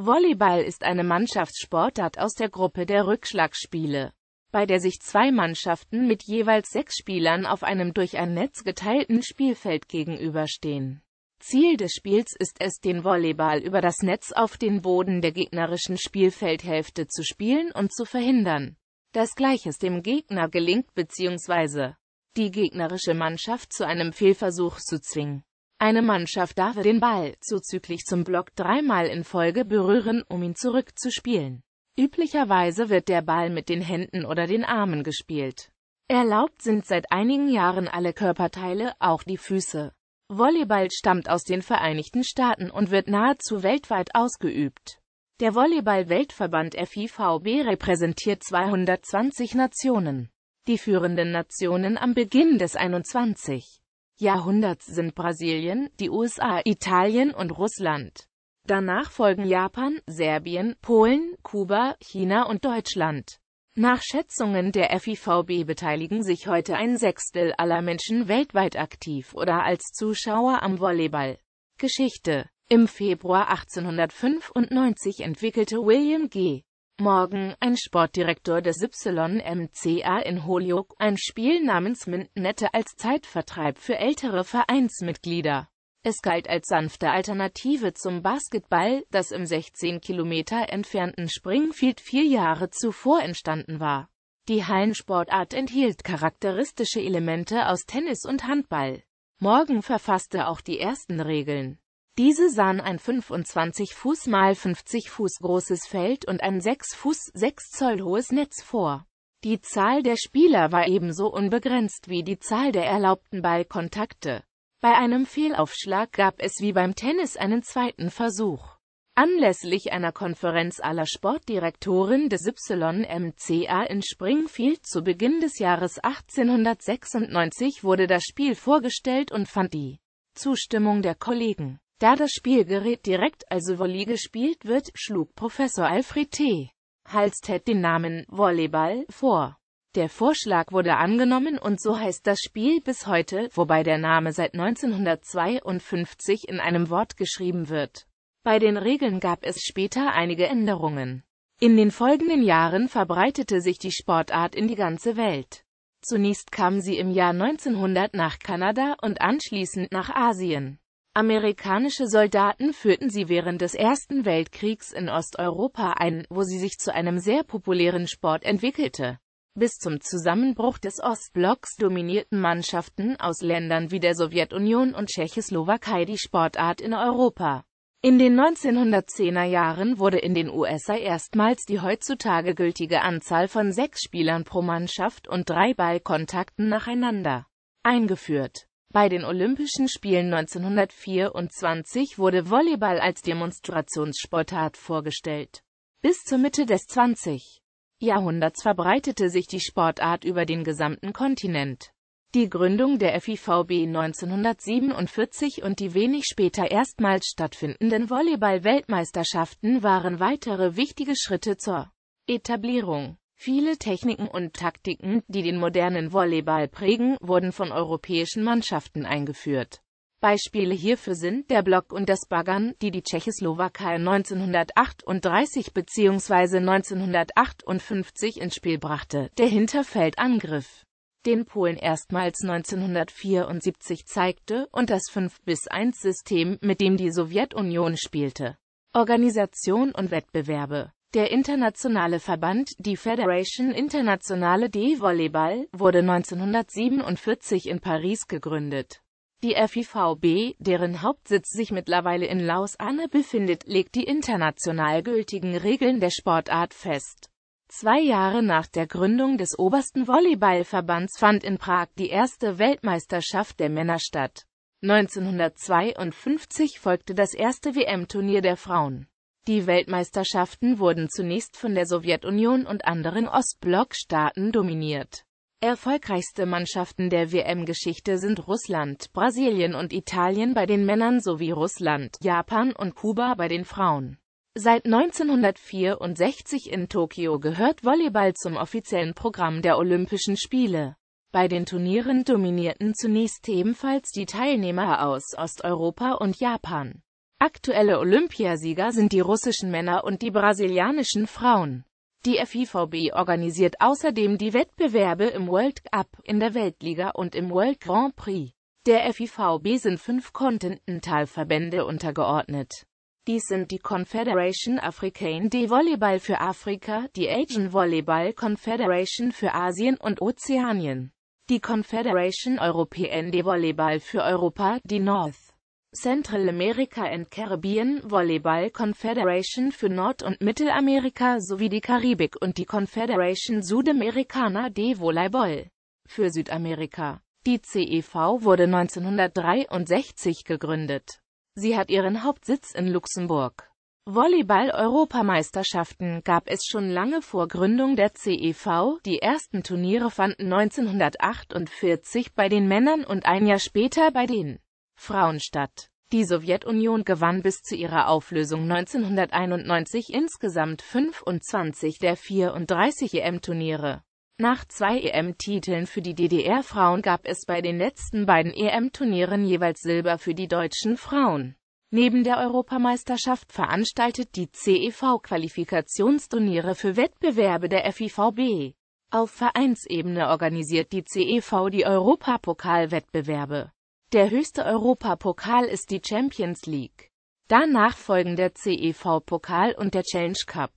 Volleyball ist eine Mannschaftssportart aus der Gruppe der Rückschlagspiele, bei der sich zwei Mannschaften mit jeweils sechs Spielern auf einem durch ein Netz geteilten Spielfeld gegenüberstehen. Ziel des Spiels ist es, den Volleyball über das Netz auf den Boden der gegnerischen Spielfeldhälfte zu spielen und zu verhindern, dass Gleiches dem Gegner gelingt bzw. die gegnerische Mannschaft zu einem Fehlversuch zu zwingen. Eine Mannschaft darf den Ball zuzüglich zum Block dreimal in Folge berühren, um ihn zurückzuspielen. Üblicherweise wird der Ball mit den Händen oder den Armen gespielt. Erlaubt sind seit einigen Jahren alle Körperteile, auch die Füße. Volleyball stammt aus den Vereinigten Staaten und wird nahezu weltweit ausgeübt. Der Volleyball-Weltverband FIVB repräsentiert 220 Nationen. Die führenden Nationen am Beginn des 21. Jahrhunderts sind Brasilien, die USA, Italien und Russland. Danach folgen Japan, Serbien, Polen, Kuba, China und Deutschland. Nach Schätzungen der FIVB beteiligen sich heute ein Sechstel aller Menschen weltweit aktiv oder als Zuschauer am Volleyball. Geschichte Im Februar 1895 entwickelte William G. Morgan, ein Sportdirektor des YMCA in Holyoke, ein Spiel namens Mintnette als Zeitvertreib für ältere Vereinsmitglieder. Es galt als sanfte Alternative zum Basketball, das im 16 Kilometer entfernten Springfield vier Jahre zuvor entstanden war. Die Hallensportart enthielt charakteristische Elemente aus Tennis und Handball. Morgan verfasste auch die ersten Regeln. Diese sahen ein 25 Fuß mal 50 Fuß großes Feld und ein 6 Fuß 6 Zoll hohes Netz vor. Die Zahl der Spieler war ebenso unbegrenzt wie die Zahl der erlaubten Ballkontakte. Bei einem Fehlaufschlag gab es wie beim Tennis einen zweiten Versuch. Anlässlich einer Konferenz aller Sportdirektoren des YMCA in Springfield zu Beginn des Jahres 1896 wurde das Spiel vorgestellt und fand die Zustimmung der Kollegen. Da das Spielgerät direkt also Volley gespielt wird, schlug Professor Alfred T. Halstead den Namen Volleyball vor. Der Vorschlag wurde angenommen und so heißt das Spiel bis heute, wobei der Name seit 1952 in einem Wort geschrieben wird. Bei den Regeln gab es später einige Änderungen. In den folgenden Jahren verbreitete sich die Sportart in die ganze Welt. Zunächst kam sie im Jahr 1900 nach Kanada und anschließend nach Asien. Amerikanische Soldaten führten sie während des Ersten Weltkriegs in Osteuropa ein, wo sie sich zu einem sehr populären Sport entwickelte. Bis zum Zusammenbruch des Ostblocks dominierten Mannschaften aus Ländern wie der Sowjetunion und Tschechoslowakei die Sportart in Europa. In den 1910er Jahren wurde in den USA erstmals die heutzutage gültige Anzahl von sechs Spielern pro Mannschaft und drei Ballkontakten nacheinander eingeführt bei den Olympischen Spielen 1924 wurde Volleyball als Demonstrationssportart vorgestellt. Bis zur Mitte des 20. Jahrhunderts verbreitete sich die Sportart über den gesamten Kontinent. Die Gründung der FIVB 1947 und die wenig später erstmals stattfindenden Volleyball-Weltmeisterschaften waren weitere wichtige Schritte zur Etablierung Viele Techniken und Taktiken, die den modernen Volleyball prägen, wurden von europäischen Mannschaften eingeführt. Beispiele hierfür sind der Block und das Baggern, die die Tschechoslowakei 1938 bzw. 1958 ins Spiel brachte, der Hinterfeldangriff, den Polen erstmals 1974 zeigte, und das 5-1-System, mit dem die Sowjetunion spielte. Organisation und Wettbewerbe der internationale Verband, die Federation Internationale de Volleyball, wurde 1947 in Paris gegründet. Die FIVB, deren Hauptsitz sich mittlerweile in Lausanne befindet, legt die international gültigen Regeln der Sportart fest. Zwei Jahre nach der Gründung des obersten Volleyballverbands fand in Prag die erste Weltmeisterschaft der Männer statt. 1952 folgte das erste WM-Turnier der Frauen. Die Weltmeisterschaften wurden zunächst von der Sowjetunion und anderen Ostblockstaaten dominiert. Erfolgreichste Mannschaften der WM-Geschichte sind Russland, Brasilien und Italien bei den Männern sowie Russland, Japan und Kuba bei den Frauen. Seit 1964 in Tokio gehört Volleyball zum offiziellen Programm der Olympischen Spiele. Bei den Turnieren dominierten zunächst ebenfalls die Teilnehmer aus Osteuropa und Japan. Aktuelle Olympiasieger sind die russischen Männer und die brasilianischen Frauen. Die FIVB organisiert außerdem die Wettbewerbe im World Cup, in der Weltliga und im World Grand Prix. Der FIVB sind fünf Kontinentalverbände untergeordnet. Dies sind die Confederation Africaine de Volleyball für Afrika, die Asian Volleyball Confederation für Asien und Ozeanien, die Confederation Européenne de Volleyball für Europa, die North Central America and Caribbean Volleyball Confederation für Nord- und Mittelamerika sowie die Karibik und die Confederation Sudamericana de Volleyball für Südamerika. Die CEV wurde 1963 gegründet. Sie hat ihren Hauptsitz in Luxemburg. Volleyball-Europameisterschaften gab es schon lange vor Gründung der CEV. Die ersten Turniere fanden 1948 bei den Männern und ein Jahr später bei den Frauenstadt. Die Sowjetunion gewann bis zu ihrer Auflösung 1991 insgesamt 25 der 34 EM-Turniere. Nach zwei EM-Titeln für die DDR-Frauen gab es bei den letzten beiden EM-Turnieren jeweils Silber für die deutschen Frauen. Neben der Europameisterschaft veranstaltet die CEV Qualifikationsturniere für Wettbewerbe der FIVB. Auf Vereinsebene organisiert die CEV die Europapokalwettbewerbe. Der höchste Europapokal ist die Champions League. Danach folgen der CEV-Pokal und der Challenge Cup.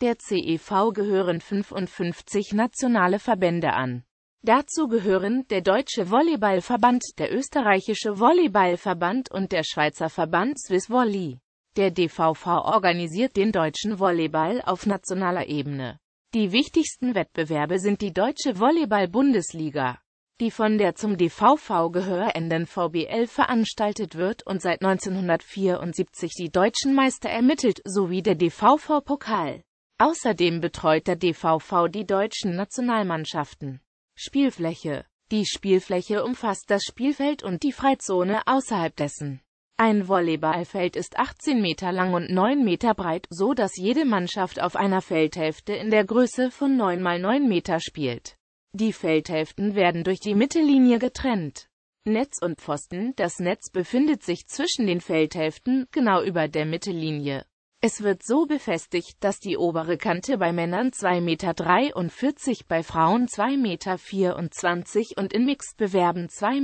Der CEV gehören 55 nationale Verbände an. Dazu gehören der Deutsche Volleyballverband, der Österreichische Volleyballverband und der Schweizer Verband Swiss Volley. Der DVV organisiert den deutschen Volleyball auf nationaler Ebene. Die wichtigsten Wettbewerbe sind die Deutsche Volleyball-Bundesliga, die von der zum DVV gehörenden VBL veranstaltet wird und seit 1974 die deutschen Meister ermittelt, sowie der DVV-Pokal. Außerdem betreut der DVV die deutschen Nationalmannschaften. Spielfläche Die Spielfläche umfasst das Spielfeld und die Freizone außerhalb dessen. Ein Volleyballfeld ist 18 Meter lang und 9 Meter breit, so dass jede Mannschaft auf einer Feldhälfte in der Größe von 9 x 9 Meter spielt. Die Feldhälften werden durch die Mittellinie getrennt. Netz und Pfosten, das Netz befindet sich zwischen den Feldhälften, genau über der Mittellinie. Es wird so befestigt, dass die obere Kante bei Männern 2,43 Meter, bei Frauen 2,24 Meter und in Mixed-Bewerben 2,35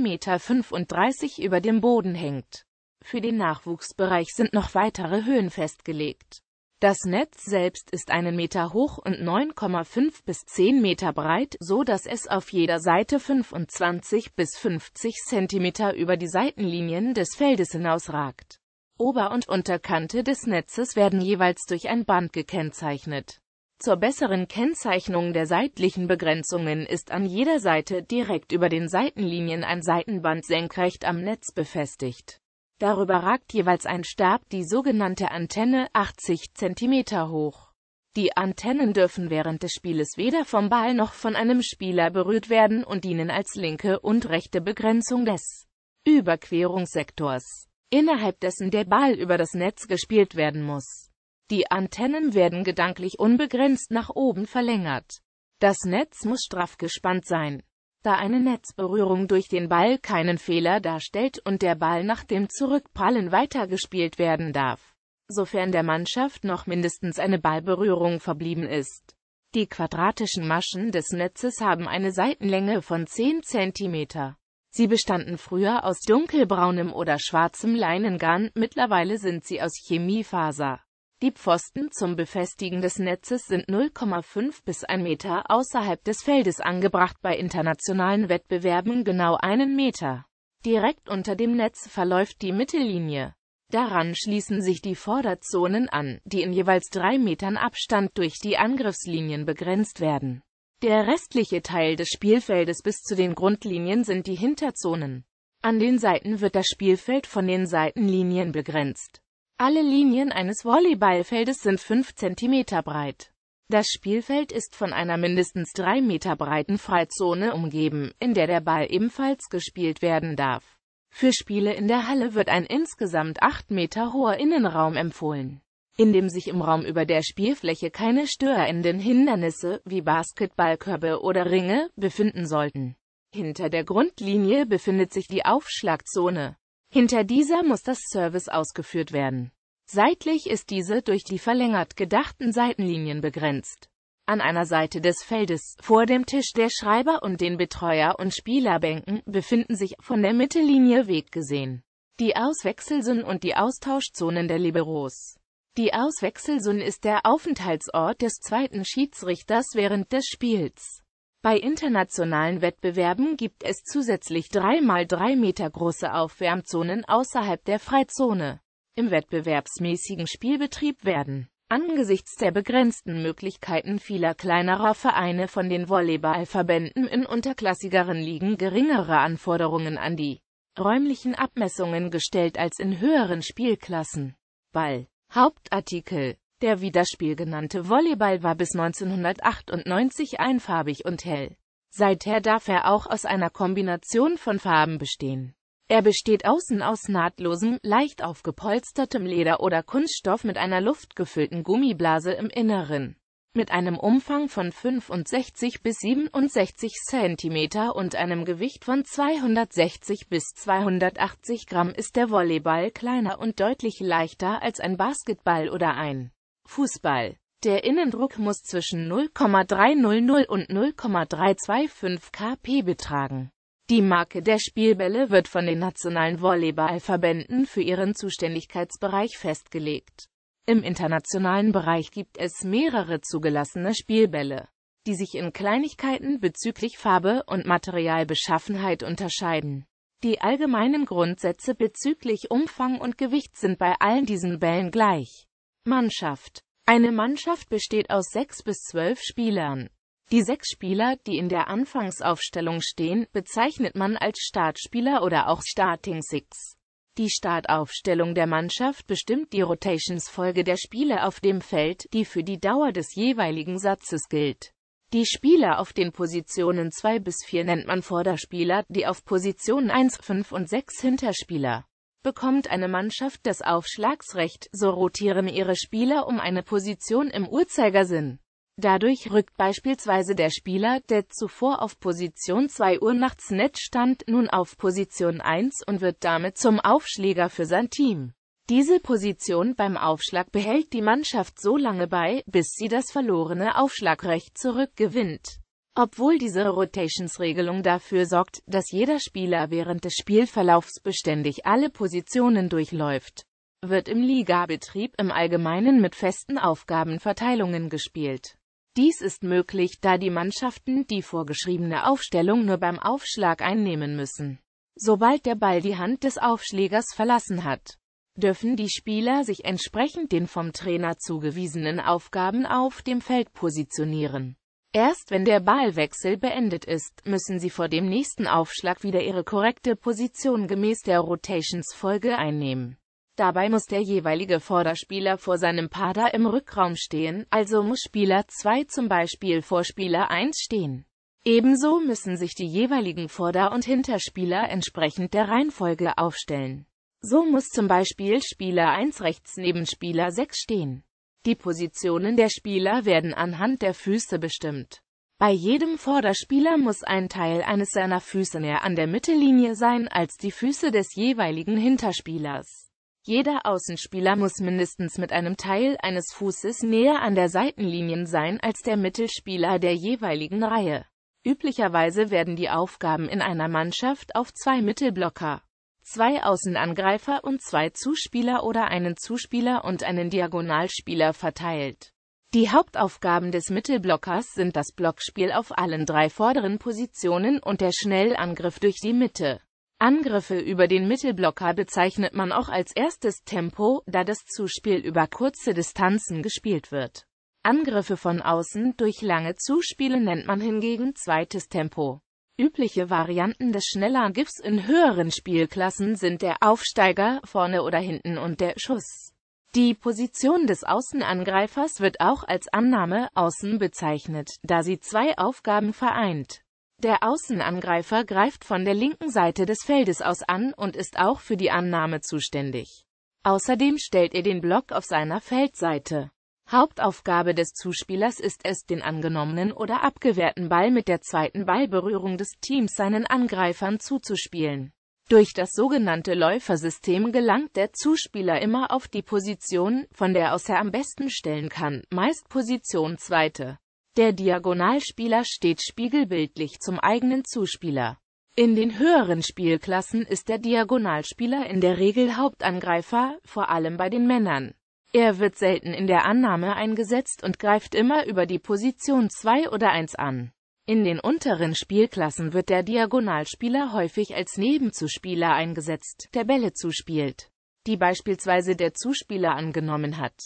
Meter über dem Boden hängt. Für den Nachwuchsbereich sind noch weitere Höhen festgelegt das Netz selbst ist einen Meter hoch und 9,5 bis 10 Meter breit, so dass es auf jeder Seite 25 bis 50 Zentimeter über die Seitenlinien des Feldes hinausragt. Ober- und Unterkante des Netzes werden jeweils durch ein Band gekennzeichnet. Zur besseren Kennzeichnung der seitlichen Begrenzungen ist an jeder Seite direkt über den Seitenlinien ein Seitenband senkrecht am Netz befestigt. Darüber ragt jeweils ein Stab, die sogenannte Antenne, 80 cm hoch. Die Antennen dürfen während des Spieles weder vom Ball noch von einem Spieler berührt werden und dienen als linke und rechte Begrenzung des Überquerungssektors, innerhalb dessen der Ball über das Netz gespielt werden muss. Die Antennen werden gedanklich unbegrenzt nach oben verlängert. Das Netz muss straff gespannt sein da eine Netzberührung durch den Ball keinen Fehler darstellt und der Ball nach dem Zurückprallen weitergespielt werden darf, sofern der Mannschaft noch mindestens eine Ballberührung verblieben ist. Die quadratischen Maschen des Netzes haben eine Seitenlänge von 10 cm. Sie bestanden früher aus dunkelbraunem oder schwarzem Leinengarn, mittlerweile sind sie aus Chemiefaser. Die Pfosten zum Befestigen des Netzes sind 0,5 bis 1 Meter außerhalb des Feldes angebracht, bei internationalen Wettbewerben genau einen Meter. Direkt unter dem Netz verläuft die Mittellinie. Daran schließen sich die Vorderzonen an, die in jeweils drei Metern Abstand durch die Angriffslinien begrenzt werden. Der restliche Teil des Spielfeldes bis zu den Grundlinien sind die Hinterzonen. An den Seiten wird das Spielfeld von den Seitenlinien begrenzt. Alle Linien eines Volleyballfeldes sind 5 cm breit. Das Spielfeld ist von einer mindestens 3 Meter breiten Freizone umgeben, in der der Ball ebenfalls gespielt werden darf. Für Spiele in der Halle wird ein insgesamt 8 Meter hoher Innenraum empfohlen, in dem sich im Raum über der Spielfläche keine störenden Hindernisse wie Basketballkörbe oder Ringe befinden sollten. Hinter der Grundlinie befindet sich die Aufschlagzone. Hinter dieser muss das Service ausgeführt werden. Seitlich ist diese durch die verlängert gedachten Seitenlinien begrenzt. An einer Seite des Feldes, vor dem Tisch der Schreiber und den Betreuer- und Spielerbänken, befinden sich von der Mittellinie Weg gesehen. Die Auswechselsun und die Austauschzonen der Liberos. Die Auswechselsun ist der Aufenthaltsort des zweiten Schiedsrichters während des Spiels. Bei internationalen Wettbewerben gibt es zusätzlich 3 mal 3 Meter große Aufwärmzonen außerhalb der Freizone. Im wettbewerbsmäßigen Spielbetrieb werden angesichts der begrenzten Möglichkeiten vieler kleinerer Vereine von den Volleyballverbänden in unterklassigeren Ligen geringere Anforderungen an die räumlichen Abmessungen gestellt als in höheren Spielklassen. Ball. Hauptartikel der wie genannte Volleyball war bis 1998 einfarbig und hell. Seither darf er auch aus einer Kombination von Farben bestehen. Er besteht außen aus nahtlosem, leicht aufgepolstertem Leder oder Kunststoff mit einer luftgefüllten Gummiblase im Inneren. Mit einem Umfang von 65 bis 67 cm und einem Gewicht von 260 bis 280 Gramm ist der Volleyball kleiner und deutlich leichter als ein Basketball oder ein Fußball. Der Innendruck muss zwischen 0,300 und 0,325 kp betragen. Die Marke der Spielbälle wird von den nationalen Volleyballverbänden für ihren Zuständigkeitsbereich festgelegt. Im internationalen Bereich gibt es mehrere zugelassene Spielbälle, die sich in Kleinigkeiten bezüglich Farbe und Materialbeschaffenheit unterscheiden. Die allgemeinen Grundsätze bezüglich Umfang und Gewicht sind bei allen diesen Bällen gleich. Mannschaft. Eine Mannschaft besteht aus sechs bis zwölf Spielern. Die sechs Spieler, die in der Anfangsaufstellung stehen, bezeichnet man als Startspieler oder auch Starting Six. Die Startaufstellung der Mannschaft bestimmt die Rotationsfolge der Spiele auf dem Feld, die für die Dauer des jeweiligen Satzes gilt. Die Spieler auf den Positionen 2 bis 4 nennt man Vorderspieler, die auf Positionen 1, 5 und 6 Hinterspieler. Bekommt eine Mannschaft das Aufschlagsrecht, so rotieren ihre Spieler um eine Position im Uhrzeigersinn. Dadurch rückt beispielsweise der Spieler, der zuvor auf Position 2 Uhr nachts nett stand, nun auf Position 1 und wird damit zum Aufschläger für sein Team. Diese Position beim Aufschlag behält die Mannschaft so lange bei, bis sie das verlorene Aufschlagrecht zurückgewinnt. Obwohl diese Rotationsregelung dafür sorgt, dass jeder Spieler während des Spielverlaufs beständig alle Positionen durchläuft, wird im Ligabetrieb im Allgemeinen mit festen Aufgabenverteilungen gespielt. Dies ist möglich, da die Mannschaften die vorgeschriebene Aufstellung nur beim Aufschlag einnehmen müssen. Sobald der Ball die Hand des Aufschlägers verlassen hat, dürfen die Spieler sich entsprechend den vom Trainer zugewiesenen Aufgaben auf dem Feld positionieren. Erst wenn der Ballwechsel beendet ist, müssen sie vor dem nächsten Aufschlag wieder ihre korrekte Position gemäß der Rotationsfolge einnehmen. Dabei muss der jeweilige Vorderspieler vor seinem Pader im Rückraum stehen, also muss Spieler 2 zum Beispiel vor Spieler 1 stehen. Ebenso müssen sich die jeweiligen Vorder- und Hinterspieler entsprechend der Reihenfolge aufstellen. So muss zum Beispiel Spieler 1 rechts neben Spieler 6 stehen. Die Positionen der Spieler werden anhand der Füße bestimmt. Bei jedem Vorderspieler muss ein Teil eines seiner Füße näher an der Mittellinie sein als die Füße des jeweiligen Hinterspielers. Jeder Außenspieler muss mindestens mit einem Teil eines Fußes näher an der Seitenlinien sein als der Mittelspieler der jeweiligen Reihe. Üblicherweise werden die Aufgaben in einer Mannschaft auf zwei Mittelblocker zwei Außenangreifer und zwei Zuspieler oder einen Zuspieler und einen Diagonalspieler verteilt. Die Hauptaufgaben des Mittelblockers sind das Blockspiel auf allen drei vorderen Positionen und der Schnellangriff durch die Mitte. Angriffe über den Mittelblocker bezeichnet man auch als erstes Tempo, da das Zuspiel über kurze Distanzen gespielt wird. Angriffe von außen durch lange Zuspiele nennt man hingegen zweites Tempo. Übliche Varianten des schneller GIFs in höheren Spielklassen sind der Aufsteiger vorne oder hinten und der Schuss. Die Position des Außenangreifers wird auch als Annahme außen bezeichnet, da sie zwei Aufgaben vereint. Der Außenangreifer greift von der linken Seite des Feldes aus an und ist auch für die Annahme zuständig. Außerdem stellt er den Block auf seiner Feldseite. Hauptaufgabe des Zuspielers ist es, den angenommenen oder abgewehrten Ball mit der zweiten Ballberührung des Teams seinen Angreifern zuzuspielen. Durch das sogenannte Läufersystem gelangt der Zuspieler immer auf die Position, von der aus er am besten stellen kann, meist Position zweite. Der Diagonalspieler steht spiegelbildlich zum eigenen Zuspieler. In den höheren Spielklassen ist der Diagonalspieler in der Regel Hauptangreifer, vor allem bei den Männern. Er wird selten in der Annahme eingesetzt und greift immer über die Position 2 oder 1 an. In den unteren Spielklassen wird der Diagonalspieler häufig als Nebenzuspieler eingesetzt, der Bälle zuspielt, die beispielsweise der Zuspieler angenommen hat.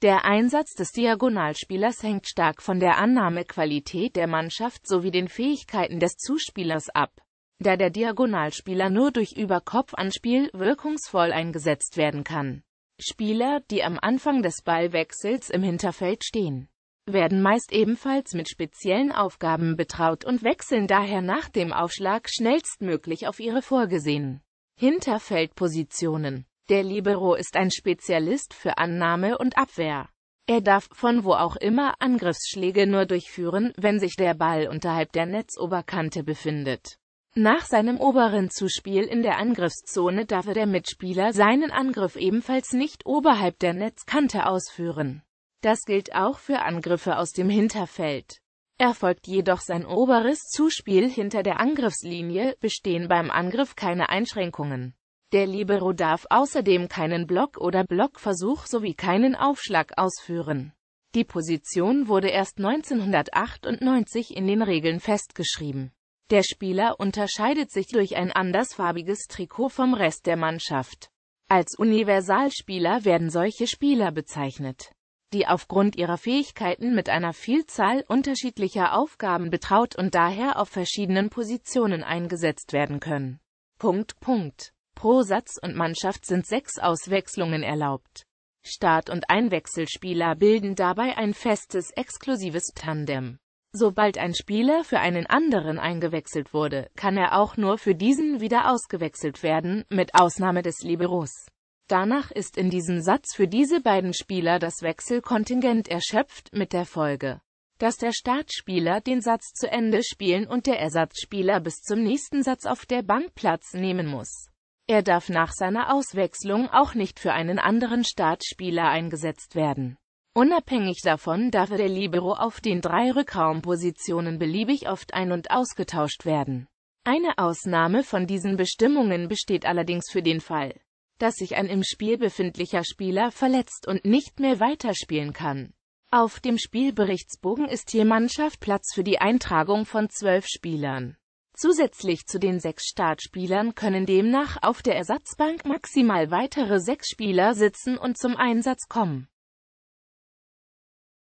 Der Einsatz des Diagonalspielers hängt stark von der Annahmequalität der Mannschaft sowie den Fähigkeiten des Zuspielers ab, da der Diagonalspieler nur durch Überkopfanspiel wirkungsvoll eingesetzt werden kann. Spieler, die am Anfang des Ballwechsels im Hinterfeld stehen, werden meist ebenfalls mit speziellen Aufgaben betraut und wechseln daher nach dem Aufschlag schnellstmöglich auf ihre vorgesehenen Hinterfeldpositionen. Der Libero ist ein Spezialist für Annahme und Abwehr. Er darf von wo auch immer Angriffsschläge nur durchführen, wenn sich der Ball unterhalb der Netzoberkante befindet. Nach seinem oberen Zuspiel in der Angriffszone darf der Mitspieler seinen Angriff ebenfalls nicht oberhalb der Netzkante ausführen. Das gilt auch für Angriffe aus dem Hinterfeld. Erfolgt jedoch sein oberes Zuspiel hinter der Angriffslinie, bestehen beim Angriff keine Einschränkungen. Der Libero darf außerdem keinen Block oder Blockversuch sowie keinen Aufschlag ausführen. Die Position wurde erst 1998 in den Regeln festgeschrieben. Der Spieler unterscheidet sich durch ein andersfarbiges Trikot vom Rest der Mannschaft. Als Universalspieler werden solche Spieler bezeichnet, die aufgrund ihrer Fähigkeiten mit einer Vielzahl unterschiedlicher Aufgaben betraut und daher auf verschiedenen Positionen eingesetzt werden können. Punkt, Punkt. Pro Satz und Mannschaft sind sechs Auswechslungen erlaubt. Start- und Einwechselspieler bilden dabei ein festes, exklusives Tandem. Sobald ein Spieler für einen anderen eingewechselt wurde, kann er auch nur für diesen wieder ausgewechselt werden, mit Ausnahme des Liberos. Danach ist in diesem Satz für diese beiden Spieler das Wechselkontingent erschöpft, mit der Folge, dass der Startspieler den Satz zu Ende spielen und der Ersatzspieler bis zum nächsten Satz auf der Bank Platz nehmen muss. Er darf nach seiner Auswechslung auch nicht für einen anderen Startspieler eingesetzt werden. Unabhängig davon darf der Libero auf den drei Rückraumpositionen beliebig oft ein- und ausgetauscht werden. Eine Ausnahme von diesen Bestimmungen besteht allerdings für den Fall, dass sich ein im Spiel befindlicher Spieler verletzt und nicht mehr weiterspielen kann. Auf dem Spielberichtsbogen ist je Mannschaft Platz für die Eintragung von zwölf Spielern. Zusätzlich zu den sechs Startspielern können demnach auf der Ersatzbank maximal weitere sechs Spieler sitzen und zum Einsatz kommen.